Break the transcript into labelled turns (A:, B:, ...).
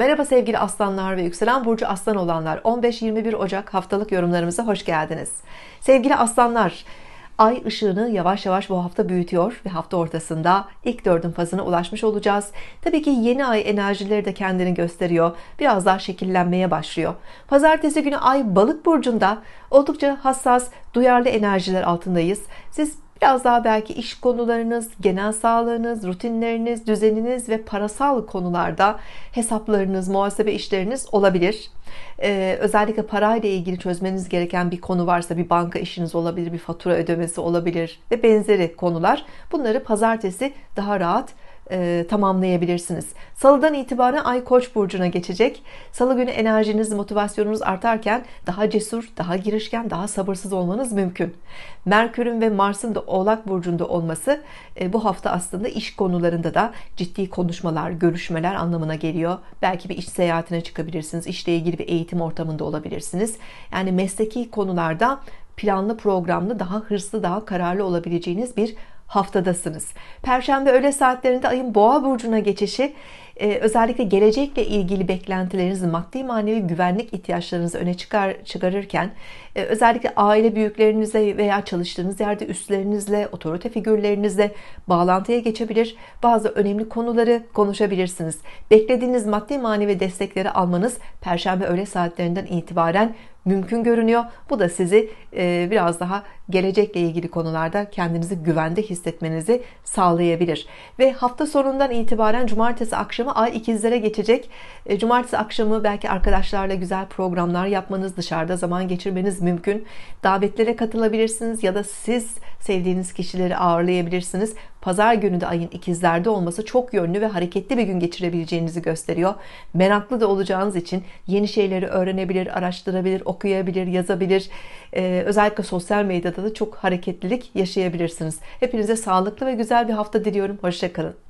A: Merhaba sevgili aslanlar ve yükselen burcu aslan olanlar 15-21 Ocak haftalık yorumlarımıza hoş geldiniz. Sevgili aslanlar ay ışığını yavaş yavaş bu hafta büyütüyor ve hafta ortasında ilk dördün fazına ulaşmış olacağız. Tabii ki yeni ay enerjileri de kendini gösteriyor. Biraz daha şekillenmeye başlıyor. Pazartesi günü ay balık burcunda oldukça hassas, duyarlı enerjiler altındayız. Siz Biraz daha belki iş konularınız, genel sağlığınız, rutinleriniz, düzeniniz ve parasal konularda hesaplarınız, muhasebe işleriniz olabilir. Ee, özellikle parayla ilgili çözmeniz gereken bir konu varsa bir banka işiniz olabilir, bir fatura ödemesi olabilir ve benzeri konular. Bunları pazartesi daha rahat e, tamamlayabilirsiniz. Salıdan itibaren Ay Koç burcuna geçecek. Salı günü enerjiniz, motivasyonunuz artarken daha cesur, daha girişken, daha sabırsız olmanız mümkün. Merkür'ün ve Mars'ın da Oğlak burcunda olması e, bu hafta aslında iş konularında da ciddi konuşmalar, görüşmeler anlamına geliyor. Belki bir iş seyahatine çıkabilirsiniz. İşle ilgili bir eğitim ortamında olabilirsiniz. Yani mesleki konularda planlı, programlı, daha hırslı, daha kararlı olabileceğiniz bir haftadasınız. Perşembe öğle saatlerinde ayın boğa burcuna geçişi ee, özellikle gelecekle ilgili beklentilerinizi, maddi manevi güvenlik ihtiyaçlarınızı öne çıkar çıkarırken e, özellikle aile büyüklerinize veya çalıştığınız yerde üstlerinizle, otorite figürlerinizle bağlantıya geçebilir. Bazı önemli konuları konuşabilirsiniz. Beklediğiniz maddi manevi destekleri almanız perşembe öğle saatlerinden itibaren mümkün görünüyor. Bu da sizi e, biraz daha gelecekle ilgili konularda kendinizi güvende hissetmenizi sağlayabilir. Ve hafta sonundan itibaren cumartesi akşamı ama ay ikizlere geçecek. E, cumartesi akşamı belki arkadaşlarla güzel programlar yapmanız, dışarıda zaman geçirmeniz mümkün. Davetlere katılabilirsiniz ya da siz sevdiğiniz kişileri ağırlayabilirsiniz. Pazar günü de ayın ikizlerde olması çok yönlü ve hareketli bir gün geçirebileceğinizi gösteriyor. Meraklı da olacağınız için yeni şeyleri öğrenebilir, araştırabilir, okuyabilir, yazabilir. Ee, özellikle sosyal medyada da çok hareketlilik yaşayabilirsiniz. Hepinize sağlıklı ve güzel bir hafta diliyorum. Hoşçakalın.